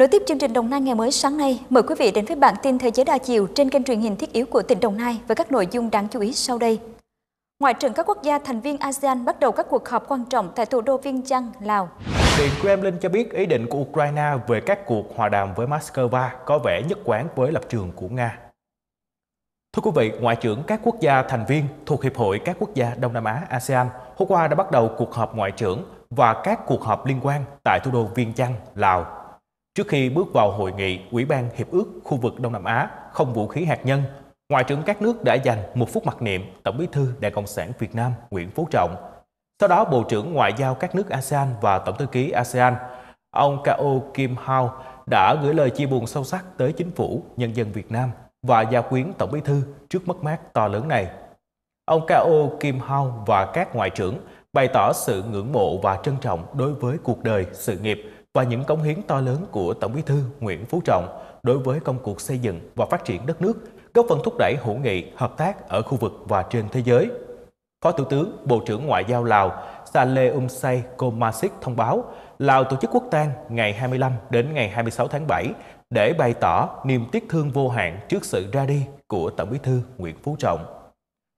Nối tiếp chương trình Đồng Nai ngày mới sáng nay, mời quý vị đến với bản tin Thế giới đa chiều trên kênh truyền hình thiết yếu của tỉnh Đồng Nai với các nội dung đáng chú ý sau đây. Ngoại trưởng các quốc gia thành viên ASEAN bắt đầu các cuộc họp quan trọng tại thủ đô Viên Chăn, Lào. Điện Kremlin cho biết ý định của Ukraine về các cuộc hòa đàm với Moscow có vẻ nhất quán với lập trường của Nga. Thưa quý vị, Ngoại trưởng các quốc gia thành viên thuộc Hiệp hội các quốc gia Đông Nam Á ASEAN hôm qua đã bắt đầu cuộc họp ngoại trưởng và các cuộc họp liên quan tại thủ đô Viên Chăn, Lào Trước khi bước vào hội nghị Ủy ban Hiệp ước khu vực Đông Nam Á không vũ khí hạt nhân, Ngoại trưởng các nước đã dành một phút mặc niệm Tổng bí thư Đảng Cộng sản Việt Nam Nguyễn Phú Trọng. Sau đó, Bộ trưởng Ngoại giao các nước ASEAN và Tổng thư ký ASEAN, ông Kao Kim Hao đã gửi lời chia buồn sâu sắc tới chính phủ, nhân dân Việt Nam và gia quyến Tổng bí thư trước mất mát to lớn này. Ông Kao Kim Hao và các ngoại trưởng bày tỏ sự ngưỡng mộ và trân trọng đối với cuộc đời, sự nghiệp và những cống hiến to lớn của Tổng Bí thư Nguyễn Phú Trọng đối với công cuộc xây dựng và phát triển đất nước, góp phần thúc đẩy hữu nghị, hợp tác ở khu vực và trên thế giới. Phó Thủ tướng, Bộ trưởng Ngoại giao Lào Saleh Umsay Komasik thông báo Lào tổ chức quốc tang ngày 25 đến ngày 26 tháng 7 để bày tỏ niềm tiếc thương vô hạn trước sự ra đi của Tổng Bí thư Nguyễn Phú Trọng.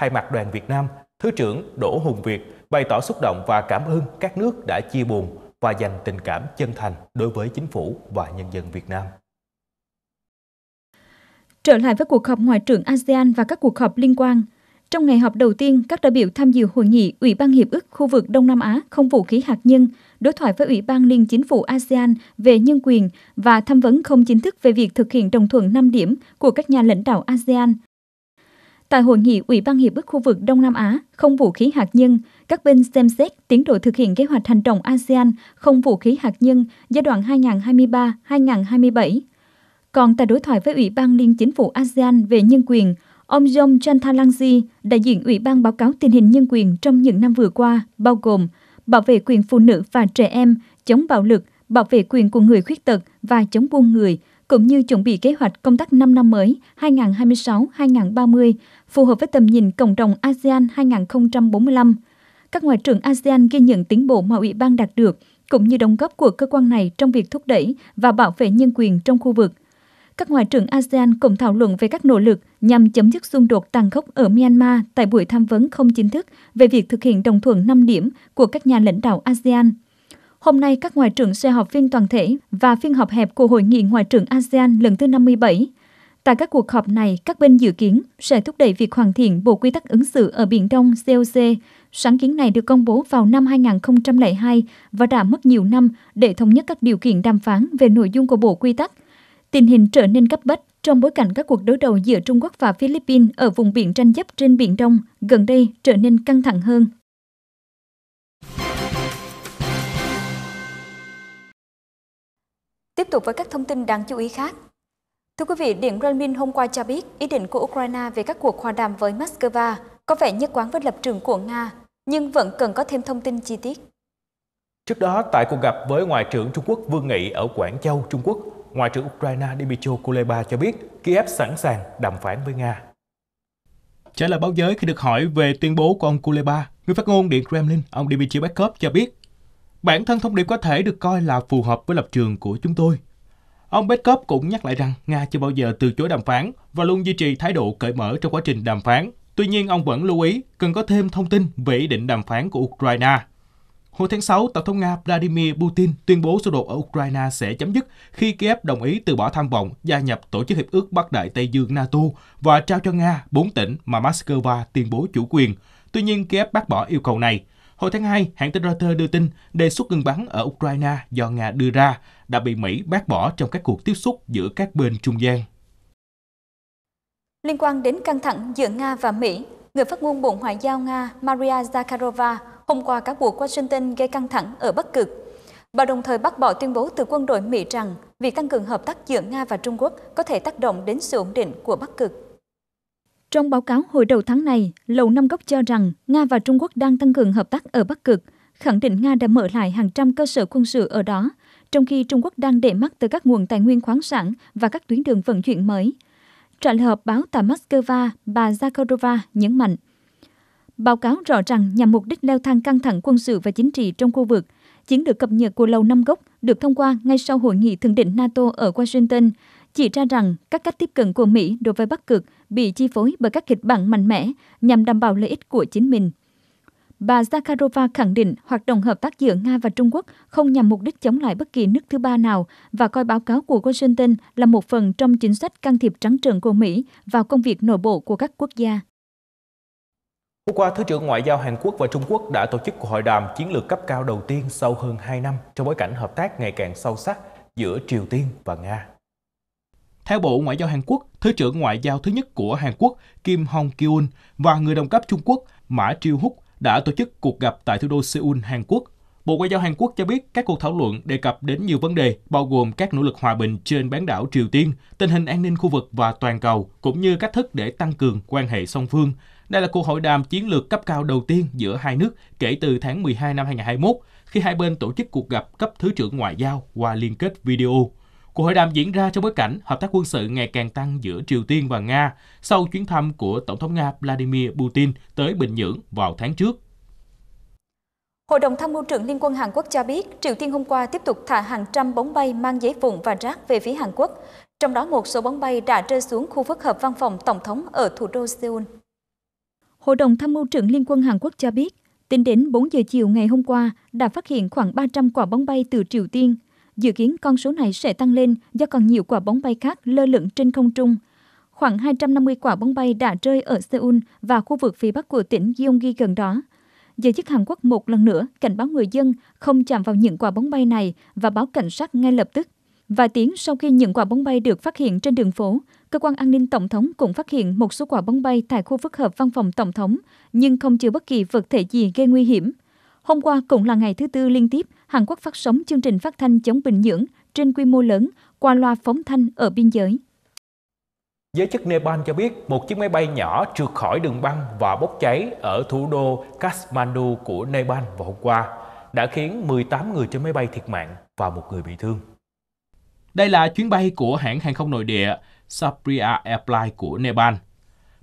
Thay mặt đoàn Việt Nam, Thứ trưởng Đỗ Hùng Việt bày tỏ xúc động và cảm ơn các nước đã chia buồn và dành tình cảm chân thành đối với chính phủ và nhân dân Việt Nam. Trở lại với cuộc họp Ngoại trưởng ASEAN và các cuộc họp liên quan, trong ngày họp đầu tiên, các đại biểu tham dự hội nghị Ủy ban Hiệp ước khu vực Đông Nam Á không vũ khí hạt nhân, đối thoại với Ủy ban Liên chính phủ ASEAN về nhân quyền và tham vấn không chính thức về việc thực hiện đồng thuận 5 điểm của các nhà lãnh đạo ASEAN Tại hội nghị Ủy ban Hiệp ước khu vực Đông Nam Á không vũ khí hạt nhân, các bên xem xét tiến độ thực hiện kế hoạch hành động ASEAN không vũ khí hạt nhân giai đoạn 2023-2027. Còn tại đối thoại với Ủy ban Liên chính phủ ASEAN về nhân quyền, ông Jong Chanthalangzi, đại diện Ủy ban báo cáo tình hình nhân quyền trong những năm vừa qua, bao gồm bảo vệ quyền phụ nữ và trẻ em, chống bạo lực, bảo vệ quyền của người khuyết tật và chống buôn người, cũng như chuẩn bị kế hoạch công tác 5 năm mới 2026-2030 phù hợp với tầm nhìn cộng đồng ASEAN 2045. Các ngoại trưởng ASEAN ghi nhận tiến bộ mà Ủy ban đạt được, cũng như đóng góp của cơ quan này trong việc thúc đẩy và bảo vệ nhân quyền trong khu vực. Các ngoại trưởng ASEAN cũng thảo luận về các nỗ lực nhằm chấm dứt xung đột tàn khốc ở Myanmar tại buổi tham vấn không chính thức về việc thực hiện đồng thuận 5 điểm của các nhà lãnh đạo ASEAN – Hôm nay, các ngoại trưởng sẽ họp phiên toàn thể và phiên họp hẹp của Hội nghị Ngoại trưởng ASEAN lần thứ 57. Tại các cuộc họp này, các bên dự kiến sẽ thúc đẩy việc hoàn thiện Bộ Quy tắc ứng xử ở Biển Đông COC. Sáng kiến này được công bố vào năm 2002 và đã mất nhiều năm để thống nhất các điều kiện đàm phán về nội dung của Bộ Quy tắc. Tình hình trở nên cấp bách trong bối cảnh các cuộc đối đầu giữa Trung Quốc và Philippines ở vùng biển tranh chấp trên Biển Đông gần đây trở nên căng thẳng hơn. Tiếp tục với các thông tin đáng chú ý khác. Thưa quý vị, Điện Kremlin hôm qua cho biết ý định của Ukraine về các cuộc hòa đàm với Moscow có vẻ nhất quán với lập trường của Nga, nhưng vẫn cần có thêm thông tin chi tiết. Trước đó, tại cuộc gặp với Ngoại trưởng Trung Quốc Vương Nghị ở Quảng Châu, Trung Quốc, Ngoại trưởng Ukraine dmitry Kuleba cho biết Kiev sẵn sàng đàm phán với Nga. Trả lời báo giới khi được hỏi về tuyên bố của ông Kuleba, người phát ngôn Điện Kremlin, ông Dmitry Peskov cho biết Bản thân thông điệp có thể được coi là phù hợp với lập trường của chúng tôi. Ông Peskov cũng nhắc lại rằng Nga chưa bao giờ từ chối đàm phán và luôn duy trì thái độ cởi mở trong quá trình đàm phán. Tuy nhiên, ông vẫn lưu ý cần có thêm thông tin về ý định đàm phán của Ukraine. Hồi tháng 6, Tổng thống Nga Vladimir Putin tuyên bố xung đột ở Ukraine sẽ chấm dứt khi Kiev đồng ý từ bỏ tham vọng gia nhập Tổ chức Hiệp ước Bắc Đại Tây Dương NATO và trao cho Nga bốn tỉnh mà Moscow tuyên bố chủ quyền. Tuy nhiên, Kiev bác bỏ yêu cầu này. Hồi tháng 2, hãng tin Reuters đưa tin đề xuất ngừng bắn ở Ukraine do Nga đưa ra đã bị Mỹ bác bỏ trong các cuộc tiếp xúc giữa các bên trung gian. Liên quan đến căng thẳng giữa Nga và Mỹ, người phát ngôn Bộ Ngoại giao Nga Maria Zakharova hôm qua cáo buộc Washington gây căng thẳng ở Bắc Cực. Bà đồng thời bác bỏ tuyên bố từ quân đội Mỹ rằng việc tăng cường hợp tác giữa Nga và Trung Quốc có thể tác động đến sự ổn định của Bắc Cực. Trong báo cáo hồi đầu tháng này, Lầu Năm Góc cho rằng Nga và Trung Quốc đang tăng cường hợp tác ở Bắc Cực, khẳng định Nga đã mở lại hàng trăm cơ sở quân sự ở đó, trong khi Trung Quốc đang để mắt tới các nguồn tài nguyên khoáng sản và các tuyến đường vận chuyển mới. Trả lời họp báo tại Moscow, bà Zakharova nhấn mạnh. Báo cáo rõ ràng nhằm mục đích leo thang căng thẳng quân sự và chính trị trong khu vực, chiến lược cập nhật của Lầu Năm Góc được thông qua ngay sau hội nghị thượng đỉnh NATO ở Washington chỉ ra rằng các cách tiếp cận của Mỹ đối với Bắc Cực bị chi phối bởi các kịch bản mạnh mẽ nhằm đảm bảo lợi ích của chính mình. Bà Zakharova khẳng định hoạt động hợp tác giữa Nga và Trung Quốc không nhằm mục đích chống lại bất kỳ nước thứ ba nào và coi báo cáo của Washington là một phần trong chính sách can thiệp trắng trợn của Mỹ vào công việc nội bộ của các quốc gia. Hôm qua, Thứ trưởng Ngoại giao Hàn Quốc và Trung Quốc đã tổ chức cuộc hội đàm chiến lược cấp cao đầu tiên sau hơn 2 năm trong bối cảnh hợp tác ngày càng sâu sắc giữa Triều Tiên và Nga. Theo Bộ Ngoại giao Hàn Quốc, Thứ trưởng Ngoại giao thứ nhất của Hàn Quốc Kim Hong Kyun và người đồng cấp Trung Quốc Mã Triêu Húc đã tổ chức cuộc gặp tại thủ đô Seoul, Hàn Quốc. Bộ Ngoại giao Hàn Quốc cho biết các cuộc thảo luận đề cập đến nhiều vấn đề, bao gồm các nỗ lực hòa bình trên bán đảo Triều Tiên, tình hình an ninh khu vực và toàn cầu, cũng như cách thức để tăng cường quan hệ song phương. Đây là cuộc hội đàm chiến lược cấp cao đầu tiên giữa hai nước kể từ tháng 12 năm 2021, khi hai bên tổ chức cuộc gặp cấp Thứ trưởng Ngoại giao qua liên kết video. Cuộc hội đàm diễn ra trong bối cảnh hợp tác quân sự ngày càng tăng giữa Triều Tiên và Nga sau chuyến thăm của Tổng thống Nga Vladimir Putin tới Bình Nhưỡng vào tháng trước. Hội đồng tham mưu trưởng Liên quân Hàn Quốc cho biết, Triều Tiên hôm qua tiếp tục thả hàng trăm bóng bay mang giấy vụn và rác về phía Hàn Quốc. Trong đó một số bóng bay đã rơi xuống khu phức hợp văn phòng Tổng thống ở thủ đô Seoul. Hội đồng tham mưu trưởng Liên quân Hàn Quốc cho biết, tính đến 4 giờ chiều ngày hôm qua đã phát hiện khoảng 300 quả bóng bay từ Triều Tiên Dự kiến con số này sẽ tăng lên do còn nhiều quả bóng bay khác lơ lửng trên không trung. Khoảng 250 quả bóng bay đã rơi ở Seoul và khu vực phía bắc của tỉnh Gyeonggi gần đó. Giới chức Hàn Quốc một lần nữa cảnh báo người dân không chạm vào những quả bóng bay này và báo cảnh sát ngay lập tức. Vài tiếng sau khi những quả bóng bay được phát hiện trên đường phố, cơ quan an ninh tổng thống cũng phát hiện một số quả bóng bay tại khu phức hợp văn phòng tổng thống, nhưng không chứa bất kỳ vật thể gì gây nguy hiểm. Hôm qua cũng là ngày thứ tư liên tiếp Hàn Quốc phát sóng chương trình phát thanh chống Bình Nhưỡng trên quy mô lớn qua loa phóng thanh ở biên giới. Giới chức Nepal cho biết một chiếc máy bay nhỏ trượt khỏi đường băng và bốc cháy ở thủ đô Kathmandu của Nepal vào hôm qua đã khiến 18 người trên máy bay thiệt mạng và một người bị thương. Đây là chuyến bay của hãng hàng không nội địa Sapriya Airlines của Nepal.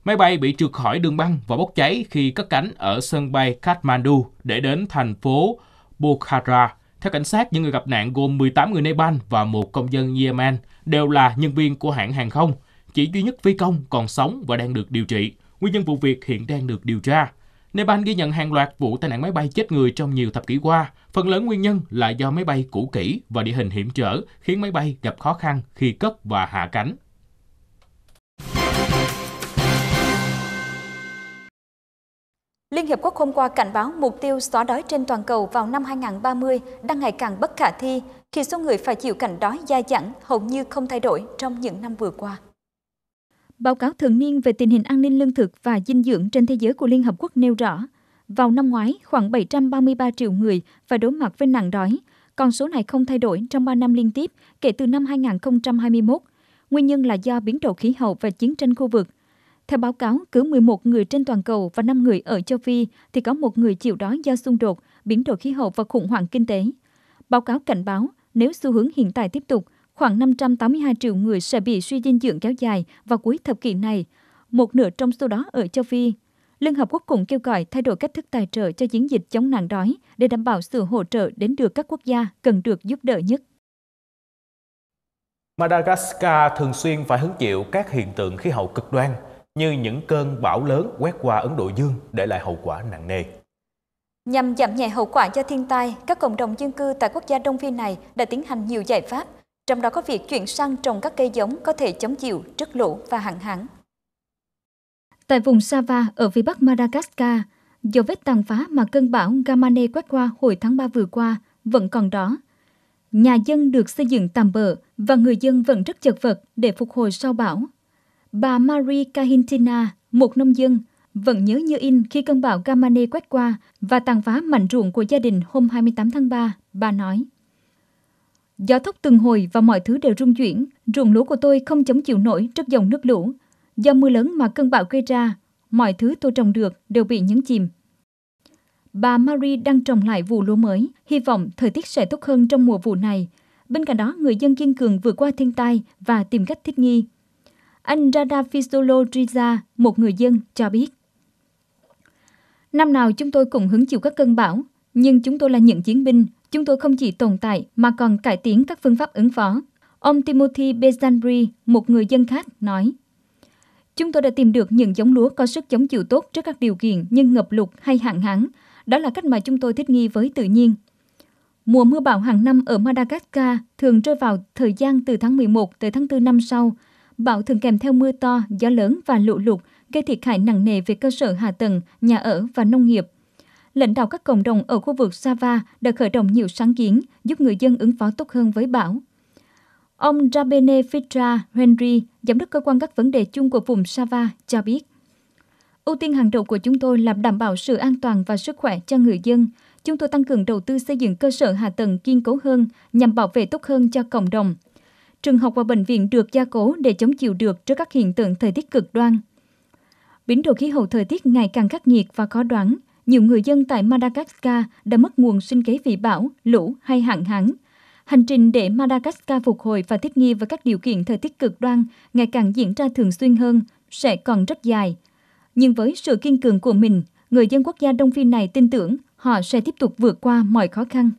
Máy bay bị trượt khỏi đường băng và bốc cháy khi cất cánh ở sân bay Kathmandu để đến thành phố Bukhara. Theo cảnh sát, những người gặp nạn gồm 18 người Nepal và một công dân Yemen đều là nhân viên của hãng hàng không. Chỉ duy nhất phi công còn sống và đang được điều trị. Nguyên nhân vụ việc hiện đang được điều tra. Nepal ghi nhận hàng loạt vụ tai nạn máy bay chết người trong nhiều thập kỷ qua. Phần lớn nguyên nhân là do máy bay cũ kỹ và địa hình hiểm trở khiến máy bay gặp khó khăn khi cất và hạ cánh. Liên Hiệp Quốc hôm qua cảnh báo mục tiêu xóa đói trên toàn cầu vào năm 2030 đang ngày càng bất khả thi khi số người phải chịu cảnh đói dai dẳng hầu như không thay đổi trong những năm vừa qua. Báo cáo thường niên về tình hình an ninh lương thực và dinh dưỡng trên thế giới của Liên Hợp Quốc nêu rõ, vào năm ngoái, khoảng 733 triệu người phải đối mặt với nạn đói. Con số này không thay đổi trong 3 năm liên tiếp kể từ năm 2021. Nguyên nhân là do biến đổi khí hậu và chiến tranh khu vực – theo báo cáo, cứ 11 người trên toàn cầu và 5 người ở châu Phi thì có một người chịu đói do xung đột, biến đổi khí hậu và khủng hoảng kinh tế. Báo cáo cảnh báo, nếu xu hướng hiện tại tiếp tục, khoảng 582 triệu người sẽ bị suy dinh dưỡng kéo dài vào cuối thập kỷ này, một nửa trong số đó ở châu Phi. Liên Hợp Quốc cũng kêu gọi thay đổi cách thức tài trợ cho chiến dịch chống nạn đói để đảm bảo sự hỗ trợ đến được các quốc gia cần được giúp đỡ nhất. Madagascar thường xuyên phải hứng chịu các hiện tượng khí hậu cực đoan, như những cơn bão lớn quét qua Ấn Độ Dương để lại hậu quả nặng nề. Nhằm giảm nhẹ hậu quả cho thiên tai, các cộng đồng dân cư tại quốc gia Đông Phi này đã tiến hành nhiều giải pháp, trong đó có việc chuyển sang trồng các cây giống có thể chống chịu trước lũ và hạn hán. Tại vùng Sava ở phía bắc Madagascar, dấu vết tàn phá mà cơn bão Gamane quét qua hồi tháng 3 vừa qua vẫn còn đó. Nhà dân được xây dựng tạm bỡ và người dân vẫn rất chật vật để phục hồi sau bão. Bà Marie Cahintina, một nông dân, vẫn nhớ như in khi cơn bão Gamane quét qua và tàn phá mảnh ruộng của gia đình hôm 28 tháng 3, bà nói. Gió thốc từng hồi và mọi thứ đều rung chuyển, ruộng lúa của tôi không chống chịu nổi trước dòng nước lũ. Do mưa lớn mà cơn bão gây ra, mọi thứ tôi trồng được đều bị nhấn chìm. Bà Marie đang trồng lại vụ lúa mới, hy vọng thời tiết sẽ tốt hơn trong mùa vụ này. Bên cạnh đó, người dân kiên cường vượt qua thiên tai và tìm cách thích nghi anh Radafistolo Triza, một người dân, cho biết. Năm nào chúng tôi cũng hứng chịu các cơn bão, nhưng chúng tôi là những chiến binh, chúng tôi không chỉ tồn tại mà còn cải tiến các phương pháp ứng phó. Ông Timothy Besanbury, một người dân khác, nói. Chúng tôi đã tìm được những giống lúa có sức chống chịu tốt trước các điều kiện như ngập lụt hay hạn hán. Đó là cách mà chúng tôi thích nghi với tự nhiên. Mùa mưa bão hàng năm ở Madagascar thường rơi vào thời gian từ tháng 11 tới tháng 4 năm sau – Bão thường kèm theo mưa to, gió lớn và lũ lụt, gây thiệt hại nặng nề về cơ sở hạ tầng, nhà ở và nông nghiệp. Lãnh đạo các cộng đồng ở khu vực Sava đã khởi động nhiều sáng kiến giúp người dân ứng phó tốt hơn với bão. Ông Rabene Fitra Henry, giám đốc cơ quan các vấn đề chung của vùng Sava, cho biết. Ưu tiên hàng đầu của chúng tôi là đảm bảo sự an toàn và sức khỏe cho người dân. Chúng tôi tăng cường đầu tư xây dựng cơ sở hạ tầng kiên cố hơn nhằm bảo vệ tốt hơn cho cộng đồng trường học và bệnh viện được gia cố để chống chịu được trước các hiện tượng thời tiết cực đoan. Biến đổi khí hậu thời tiết ngày càng khắc nghiệt và khó đoán, nhiều người dân tại Madagascar đã mất nguồn sinh kế vì bão, lũ hay hạn hán. Hành trình để Madagascar phục hồi và thích nghi với các điều kiện thời tiết cực đoan ngày càng diễn ra thường xuyên hơn sẽ còn rất dài. Nhưng với sự kiên cường của mình, người dân quốc gia Đông Phi này tin tưởng họ sẽ tiếp tục vượt qua mọi khó khăn.